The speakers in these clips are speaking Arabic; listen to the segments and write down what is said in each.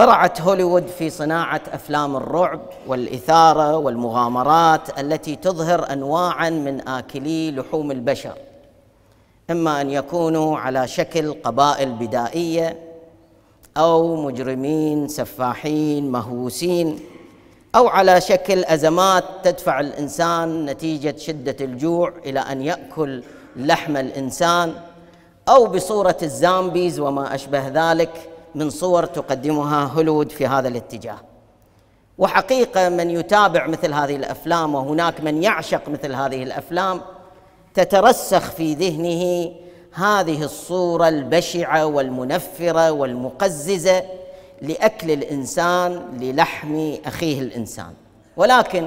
برعت هوليوود في صناعه افلام الرعب والاثاره والمغامرات التي تظهر انواعا من اكلي لحوم البشر اما ان يكونوا على شكل قبائل بدائيه او مجرمين سفاحين مهووسين او على شكل ازمات تدفع الانسان نتيجه شده الجوع الى ان ياكل لحم الانسان او بصوره الزامبيز وما اشبه ذلك من صور تقدمها هوليوود في هذا الاتجاه وحقيقه من يتابع مثل هذه الافلام وهناك من يعشق مثل هذه الافلام تترسخ في ذهنه هذه الصوره البشعه والمنفره والمقززه لاكل الانسان للحم اخيه الانسان ولكن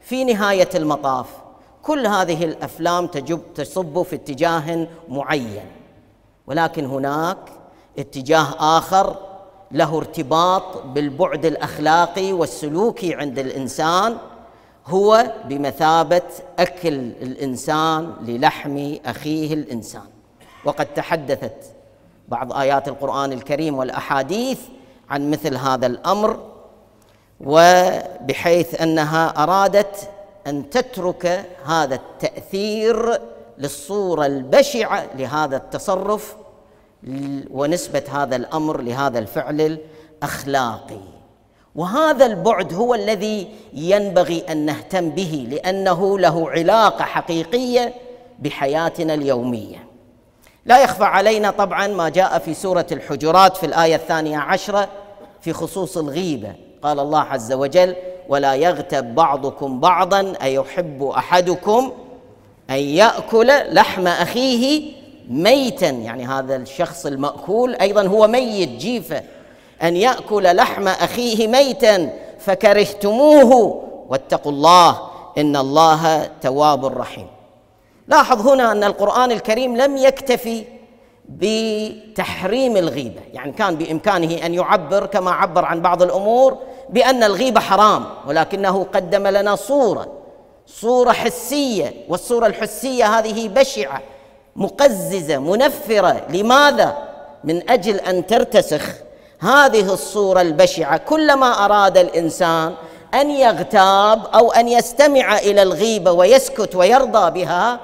في نهايه المطاف كل هذه الافلام تجب تصب في اتجاه معين ولكن هناك اتجاه اخر له ارتباط بالبعد الاخلاقي والسلوكي عند الانسان هو بمثابه اكل الانسان للحم اخيه الانسان وقد تحدثت بعض ايات القران الكريم والاحاديث عن مثل هذا الامر وبحيث انها ارادت ان تترك هذا التاثير للصوره البشعه لهذا التصرف ونسبة هذا الأمر لهذا الفعل الأخلاقي وهذا البعد هو الذي ينبغي أن نهتم به لأنه له علاقة حقيقية بحياتنا اليومية لا يخفى علينا طبعا ما جاء في سورة الحجرات في الآية الثانية عشرة في خصوص الغيبة قال الله عز وجل ولا يغتب بعضكم بعضا أيحب أحدكم أن يأكل لحم أخيه ميتا يعني هذا الشخص المأكول أيضا هو ميت جيفة أن يأكل لحم أخيه ميتا فكرهتموه واتقوا الله إن الله تواب رحيم لاحظ هنا أن القرآن الكريم لم يكتفي بتحريم الغيبة يعني كان بإمكانه أن يعبر كما عبر عن بعض الأمور بأن الغيبة حرام ولكنه قدم لنا صورة صورة حسية والصورة الحسية هذه بشعة مقززه منفره لماذا من اجل ان ترتسخ هذه الصوره البشعه كلما اراد الانسان ان يغتاب او ان يستمع الى الغيبه ويسكت ويرضى بها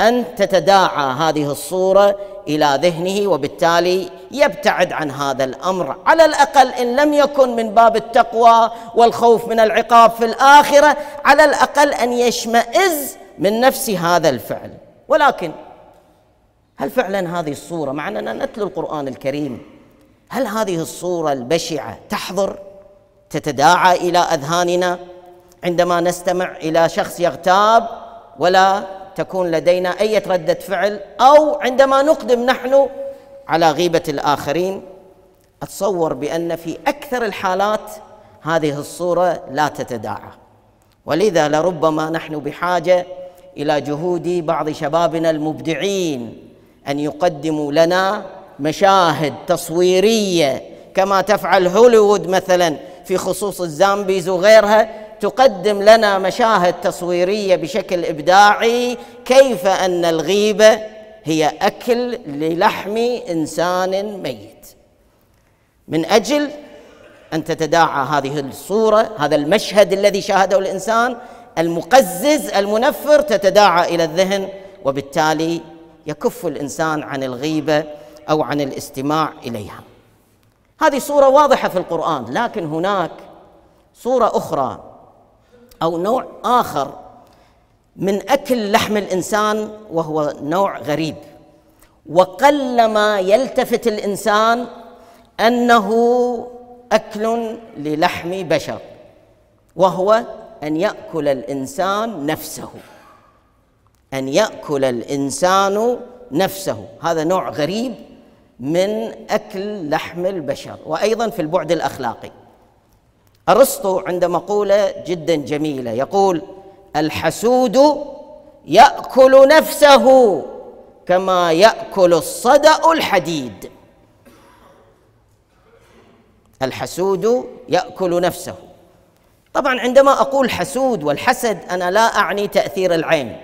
ان تتداعى هذه الصوره الى ذهنه وبالتالي يبتعد عن هذا الامر على الاقل ان لم يكن من باب التقوى والخوف من العقاب في الاخره على الاقل ان يشمئز من نفس هذا الفعل ولكن هل فعلا هذه الصورة مع أننا نتلو القرآن الكريم هل هذه الصورة البشعة تحضر تتداعى إلى أذهاننا عندما نستمع إلى شخص يغتاب ولا تكون لدينا أي ردة فعل أو عندما نقدم نحن على غيبة الآخرين أتصور بأن في أكثر الحالات هذه الصورة لا تتداعى ولذا لربما نحن بحاجة إلى جهود بعض شبابنا المبدعين ان يقدموا لنا مشاهد تصويريه كما تفعل هوليوود مثلا في خصوص الزامبيز وغيرها تقدم لنا مشاهد تصويريه بشكل ابداعي كيف ان الغيبه هي اكل للحم انسان ميت من اجل ان تتداعى هذه الصوره هذا المشهد الذي شاهده الانسان المقزز المنفر تتداعى الى الذهن وبالتالي يكف الانسان عن الغيبه او عن الاستماع اليها. هذه صوره واضحه في القران، لكن هناك صوره اخرى او نوع اخر من اكل لحم الانسان وهو نوع غريب. وقلما يلتفت الانسان انه اكل للحم بشر وهو ان ياكل الانسان نفسه ان ياكل الانسان نفسه هذا نوع غريب من اكل لحم البشر وايضا في البعد الاخلاقي ارسطو عنده مقوله جدا جميله يقول الحسود ياكل نفسه كما ياكل الصدا الحديد الحسود ياكل نفسه طبعا عندما اقول حسود والحسد انا لا اعني تاثير العين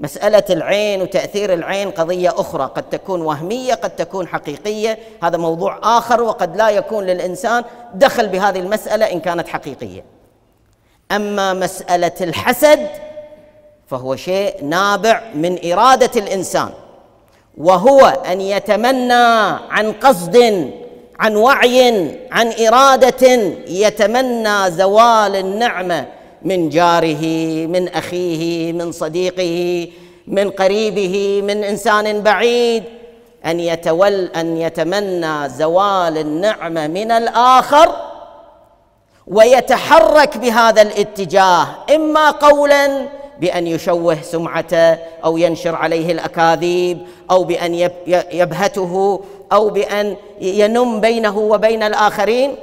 مسألة العين وتأثير العين قضية أخرى قد تكون وهمية قد تكون حقيقية هذا موضوع آخر وقد لا يكون للإنسان دخل بهذه المسألة إن كانت حقيقية أما مسألة الحسد فهو شيء نابع من إرادة الإنسان وهو أن يتمنى عن قصد عن وعي عن إرادة يتمنى زوال النعمة من جاره من اخيه من صديقه من قريبه من انسان بعيد ان يتول ان يتمنى زوال النعمه من الاخر ويتحرك بهذا الاتجاه اما قولا بان يشوه سمعته او ينشر عليه الاكاذيب او بان يبهته او بان ينم بينه وبين الاخرين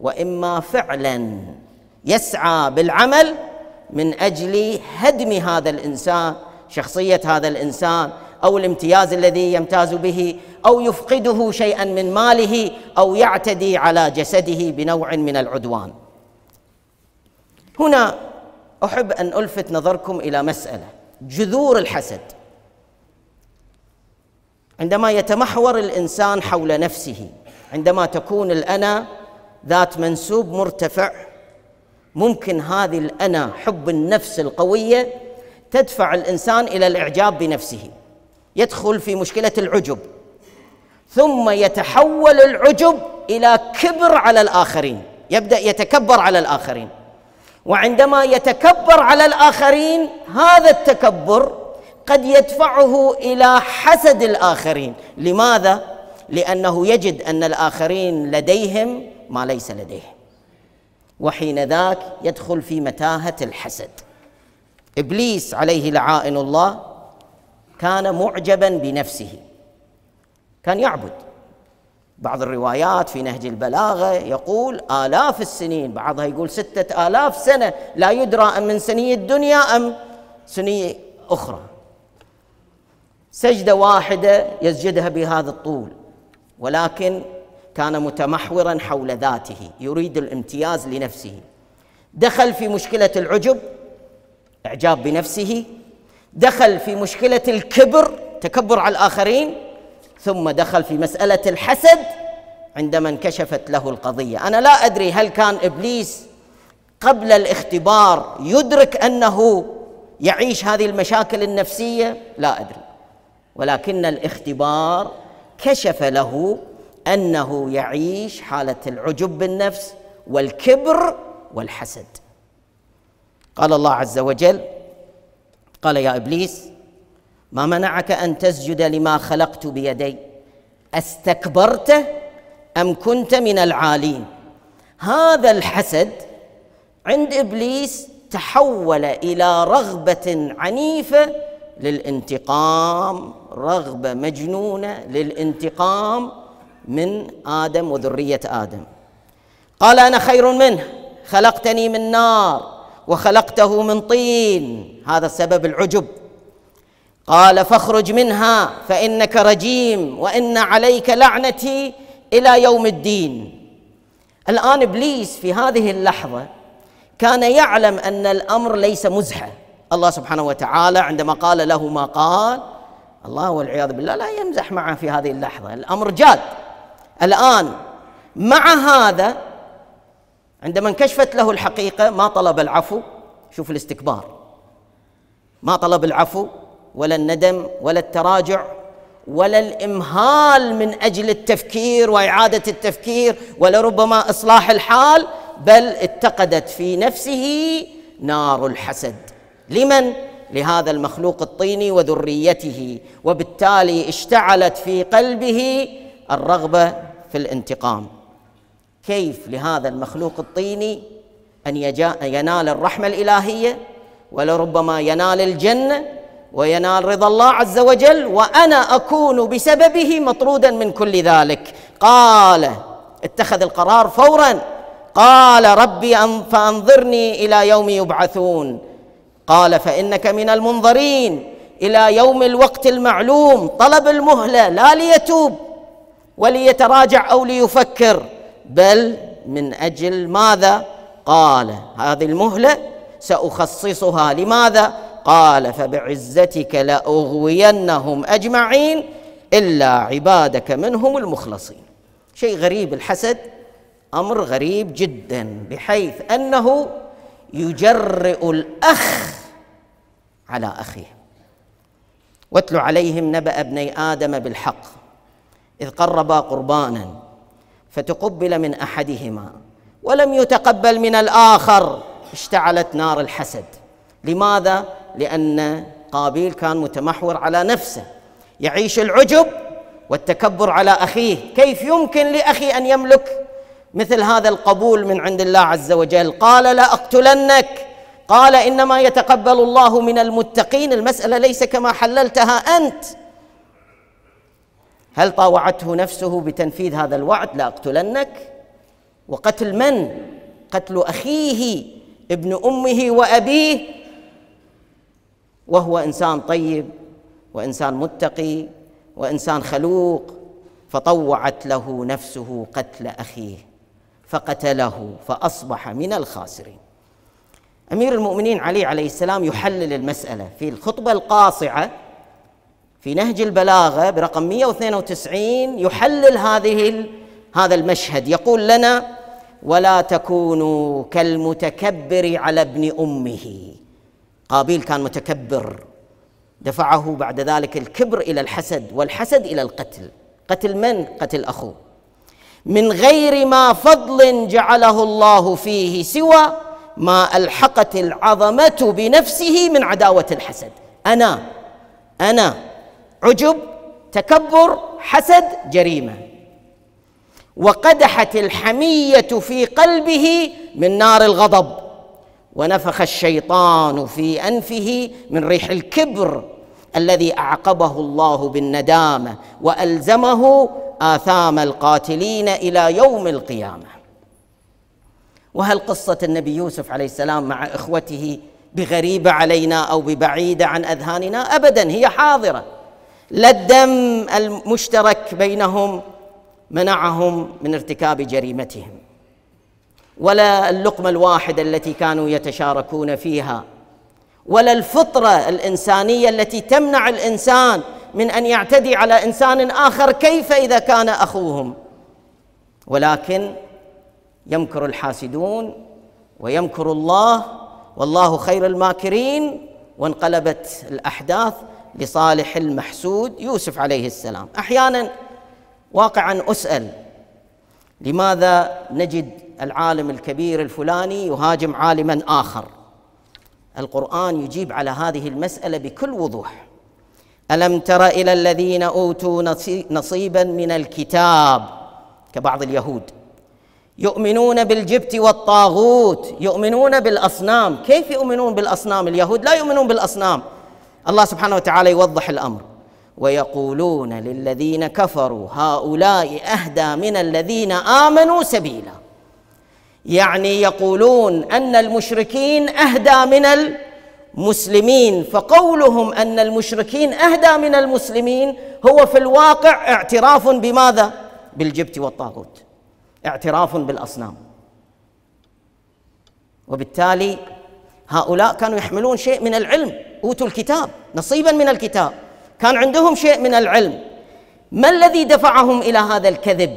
واما فعلا يسعى بالعمل من اجل هدم هذا الانسان شخصيه هذا الانسان او الامتياز الذي يمتاز به او يفقده شيئا من ماله او يعتدي على جسده بنوع من العدوان هنا احب ان الفت نظركم الى مساله جذور الحسد عندما يتمحور الانسان حول نفسه عندما تكون الانا ذات منسوب مرتفع ممكن هذه الانا حب النفس القويه تدفع الانسان الى الاعجاب بنفسه يدخل في مشكله العجب ثم يتحول العجب الى كبر على الاخرين يبدا يتكبر على الاخرين وعندما يتكبر على الاخرين هذا التكبر قد يدفعه الى حسد الاخرين لماذا لانه يجد ان الاخرين لديهم ما ليس لديه وحين ذاك يدخل في متاهة الحسد إبليس عليه لعائن الله كان معجبا بنفسه كان يعبد بعض الروايات في نهج البلاغة يقول آلاف السنين بعضها يقول ستة آلاف سنة لا يدرى أم من سني الدنيا أم سنية أخرى سجدة واحدة يسجدها بهذا الطول ولكن كان متمحورا حول ذاته يريد الامتياز لنفسه دخل في مشكله العجب اعجاب بنفسه دخل في مشكله الكبر تكبر على الاخرين ثم دخل في مساله الحسد عندما انكشفت له القضيه انا لا ادري هل كان ابليس قبل الاختبار يدرك انه يعيش هذه المشاكل النفسيه لا ادري ولكن الاختبار كشف له انه يعيش حاله العجب بالنفس والكبر والحسد قال الله عز وجل قال يا ابليس ما منعك ان تسجد لما خلقت بيدي استكبرت ام كنت من العالين هذا الحسد عند ابليس تحول الى رغبه عنيفه للانتقام رغبه مجنونه للانتقام من ادم وذريه ادم قال انا خير منه خلقتني من نار وخلقته من طين هذا سبب العجب قال فاخرج منها فانك رجيم وان عليك لعنتي الى يوم الدين الان ابليس في هذه اللحظه كان يعلم ان الامر ليس مزحه الله سبحانه وتعالى عندما قال له ما قال الله والعياذ بالله لا يمزح معه في هذه اللحظه الامر جاد الآن مع هذا عندما انكشفت له الحقيقة ما طلب العفو شوف الاستكبار ما طلب العفو ولا الندم ولا التراجع ولا الامهال من اجل التفكير واعاده التفكير ولربما اصلاح الحال بل اتقدت في نفسه نار الحسد لمن لهذا المخلوق الطيني وذريته وبالتالي اشتعلت في قلبه الرغبه في الانتقام كيف لهذا المخلوق الطيني ان ينال الرحمه الالهيه ولربما ينال الجنه وينال رضا الله عز وجل وانا اكون بسببه مطرودا من كل ذلك قال اتخذ القرار فورا قال ربي فانظرني الى يوم يبعثون قال فانك من المنظرين الى يوم الوقت المعلوم طلب المهله لا ليتوب وليتراجع او ليفكر بل من اجل ماذا قال هذه المهله ساخصصها لماذا قال فبعزتك لاغوينهم اجمعين الا عبادك منهم المخلصين شيء غريب الحسد امر غريب جدا بحيث انه يجرئ الاخ على اخيه واتل عليهم نبا ابني ادم بالحق إذ قربا قربانا فتقبل من أحدهما ولم يتقبل من الآخر اشتعلت نار الحسد لماذا؟ لأن قابيل كان متمحور على نفسه يعيش العجب والتكبر على أخيه كيف يمكن لأخي أن يملك مثل هذا القبول من عند الله عز وجل قال لا أقتلنك قال إنما يتقبل الله من المتقين المسألة ليس كما حللتها أنت هل طاوعته نفسه بتنفيذ هذا الوعد لاقتلنك وقتل من قتل اخيه ابن امه وابيه وهو انسان طيب وانسان متقي وانسان خلوق فطوعت له نفسه قتل اخيه فقتله فاصبح من الخاسرين امير المؤمنين علي عليه السلام يحلل المساله في الخطبه القاصعه في نهج البلاغة برقم 192 يحلل هذه هذا المشهد يقول لنا ولا تكونوا كالمتكبر على ابن أمه قابيل كان متكبر دفعه بعد ذلك الكبر إلى الحسد والحسد إلى القتل قتل من؟ قتل أخوه من غير ما فضل جعله الله فيه سوى ما ألحقت العظمة بنفسه من عداوة الحسد أنا أنا عجب تكبر حسد جريمه وقدحت الحميه في قلبه من نار الغضب ونفخ الشيطان في انفه من ريح الكبر الذي اعقبه الله بالندامه والزمه اثام القاتلين الى يوم القيامه وهل قصه النبي يوسف عليه السلام مع اخوته بغريبه علينا او ببعيده عن اذهاننا ابدا هي حاضره لا الدم المشترك بينهم منعهم من ارتكاب جريمتهم ولا اللقمه الواحده التي كانوا يتشاركون فيها ولا الفطره الانسانيه التي تمنع الانسان من ان يعتدي على انسان اخر كيف اذا كان اخوهم ولكن يمكر الحاسدون ويمكر الله والله خير الماكرين وانقلبت الاحداث لصالح المحسود يوسف عليه السلام احيانا واقعا اسال لماذا نجد العالم الكبير الفلاني يهاجم عالما اخر القران يجيب على هذه المساله بكل وضوح الم تر الى الذين اوتوا نصيبا من الكتاب كبعض اليهود يؤمنون بالجبت والطاغوت يؤمنون بالاصنام كيف يؤمنون بالاصنام اليهود لا يؤمنون بالاصنام الله سبحانه وتعالى يوضح الامر ويقولون للذين كفروا هؤلاء اهدى من الذين امنوا سبيلا يعني يقولون ان المشركين اهدى من المسلمين فقولهم ان المشركين اهدى من المسلمين هو في الواقع اعتراف بماذا بالجبت والطاغوت اعتراف بالاصنام وبالتالي هؤلاء كانوا يحملون شيء من العلم أوتوا الكتاب نصيبا من الكتاب كان عندهم شيء من العلم ما الذي دفعهم إلى هذا الكذب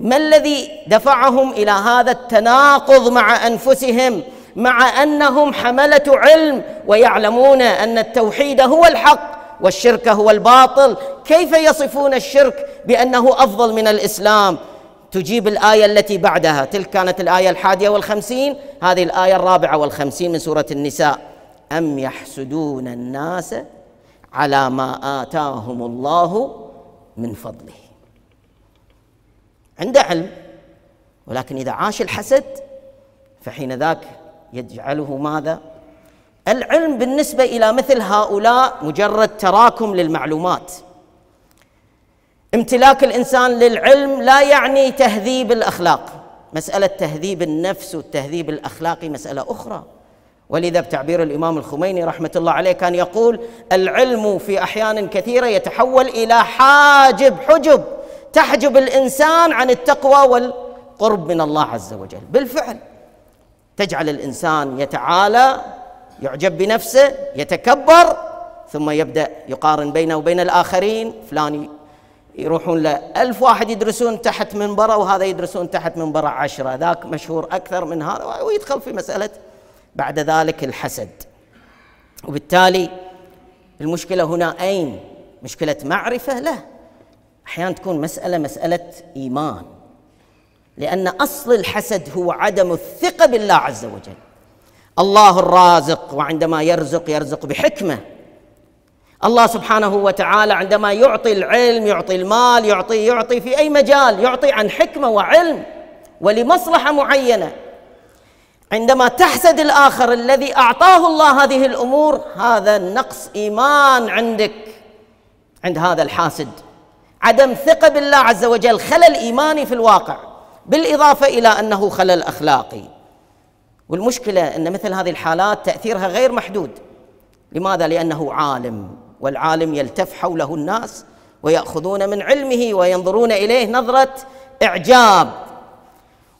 ما الذي دفعهم إلى هذا التناقض مع أنفسهم مع أنهم حملة علم ويعلمون أن التوحيد هو الحق والشرك هو الباطل كيف يصفون الشرك بأنه أفضل من الإسلام تجيب الآية التي بعدها تلك كانت الآية الحادية والخمسين هذه الآية الرابعة والخمسين من سورة النساء أم يحسدون الناس على ما آتاهم الله من فضله عنده علم ولكن إذا عاش الحسد فحين ذاك يجعله ماذا؟ العلم بالنسبة إلى مثل هؤلاء مجرد تراكم للمعلومات امتلاك الإنسان للعلم لا يعني تهذيب الأخلاق مسألة تهذيب النفس والتهذيب الأخلاقي مسألة أخرى ولذا بتعبير الامام الخميني رحمه الله عليه كان يقول العلم في احيان كثيره يتحول الى حاجب حجب تحجب الانسان عن التقوى والقرب من الله عز وجل بالفعل تجعل الانسان يتعالى يعجب بنفسه يتكبر ثم يبدا يقارن بينه وبين الاخرين فلان يروحون له ألف واحد يدرسون تحت منبره وهذا يدرسون تحت منبره عشرة ذاك مشهور أكثر من هذا ويدخل في مسألة بعد ذلك الحسد وبالتالي المشكلة هنا أين؟ مشكلة معرفة لا أحيانا تكون مسألة مسألة إيمان لأن أصل الحسد هو عدم الثقة بالله عز وجل الله الرازق وعندما يرزق يرزق بحكمة الله سبحانه وتعالى عندما يعطي العلم يعطي المال يعطي يعطي في أي مجال يعطي عن حكمة وعلم ولمصلحة معينة عندما تحسد الآخر الذي أعطاه الله هذه الأمور هذا نقص إيمان عندك عند هذا الحاسد عدم ثقة بالله عز وجل خلل إيماني في الواقع بالإضافة إلى أنه خلل أخلاقي والمشكلة أن مثل هذه الحالات تأثيرها غير محدود لماذا؟ لأنه عالم والعالم يلتف حوله الناس ويأخذون من علمه وينظرون إليه نظرة إعجاب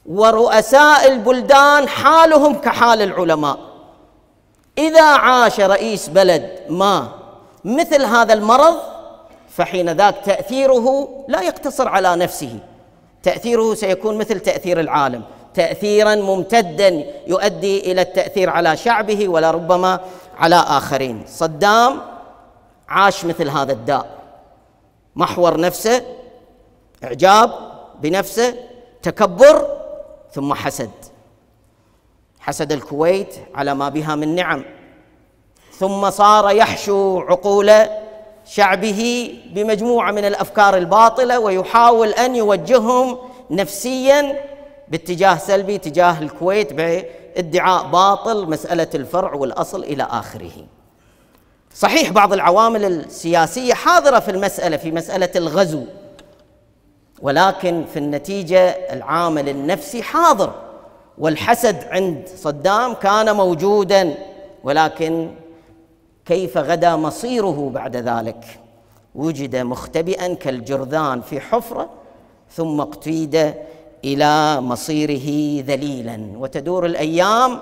ورؤساء البلدان حالهم كحال العلماء اذا عاش رئيس بلد ما مثل هذا المرض فحين ذاك تاثيره لا يقتصر على نفسه تاثيره سيكون مثل تاثير العالم تاثيرا ممتدا يؤدي الى التاثير على شعبه ولربما على اخرين صدام عاش مثل هذا الداء محور نفسه اعجاب بنفسه تكبر ثم حسد حسد الكويت على ما بها من نعم ثم صار يحشو عقول شعبه بمجموعه من الافكار الباطله ويحاول ان يوجههم نفسيا باتجاه سلبي تجاه الكويت بادعاء باطل مساله الفرع والاصل الى اخره. صحيح بعض العوامل السياسيه حاضره في المساله في مساله الغزو ولكن في النتيجه العامل النفسي حاضر والحسد عند صدام كان موجودا ولكن كيف غدا مصيره بعد ذلك وجد مختبئا كالجرذان في حفره ثم اقتيد الى مصيره ذليلا وتدور الايام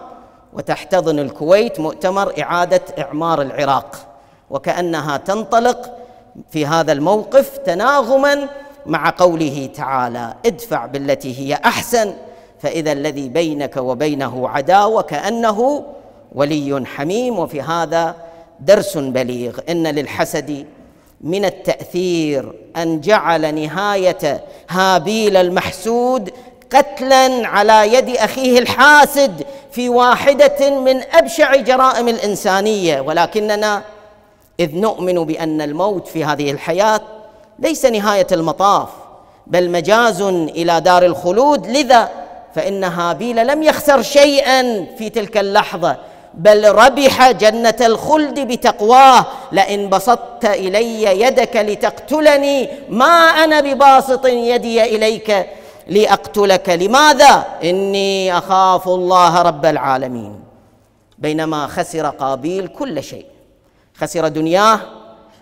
وتحتضن الكويت مؤتمر اعاده اعمار العراق وكانها تنطلق في هذا الموقف تناغما مع قوله تعالى ادفع بالتي هي احسن فاذا الذي بينك وبينه عداوه كانه ولي حميم وفي هذا درس بليغ ان للحسد من التاثير ان جعل نهايه هابيل المحسود قتلا على يد اخيه الحاسد في واحده من ابشع جرائم الانسانيه ولكننا اذ نؤمن بان الموت في هذه الحياه ليس نهايه المطاف بل مجاز الى دار الخلود لذا فان هابيل لم يخسر شيئا في تلك اللحظه بل ربح جنه الخلد بتقواه لئن بسطت الي يدك لتقتلني ما انا بباسط يدي اليك لاقتلك لماذا اني اخاف الله رب العالمين بينما خسر قابيل كل شيء خسر دنياه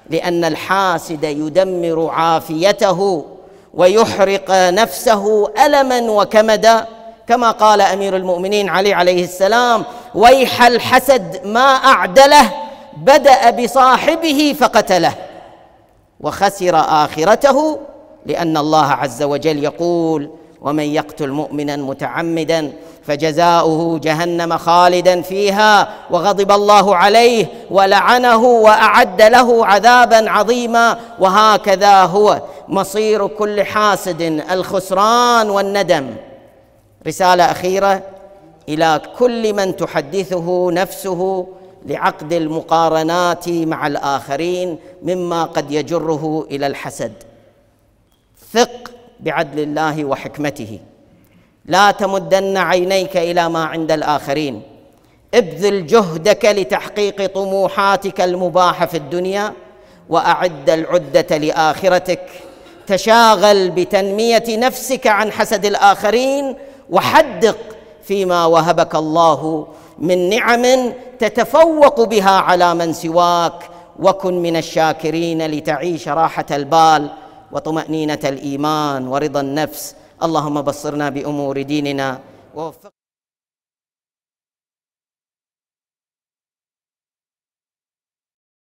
لأن الحاسد يدمر عافيته ويحرق نفسه ألما وكمدا كما قال أمير المؤمنين علي عليه السلام ويح الحسد ما أعدله بدأ بصاحبه فقتله وخسر آخرته لأن الله عز وجل يقول ومن يقتل مؤمنا متعمدا فجزاؤه جهنم خالدا فيها وغضب الله عليه ولعنه واعد له عذابا عظيما وهكذا هو مصير كل حاسد الخسران والندم رساله اخيره الى كل من تحدثه نفسه لعقد المقارنات مع الاخرين مما قد يجره الى الحسد ثق بعدل الله وحكمته لا تمدن عينيك الى ما عند الاخرين ابذل جهدك لتحقيق طموحاتك المباحه في الدنيا واعد العده لاخرتك تشاغل بتنميه نفسك عن حسد الاخرين وحدق فيما وهبك الله من نعم تتفوق بها على من سواك وكن من الشاكرين لتعيش راحه البال وطمانينه الايمان ورضا النفس اللهم بصرنا بأمور ديننا ووفق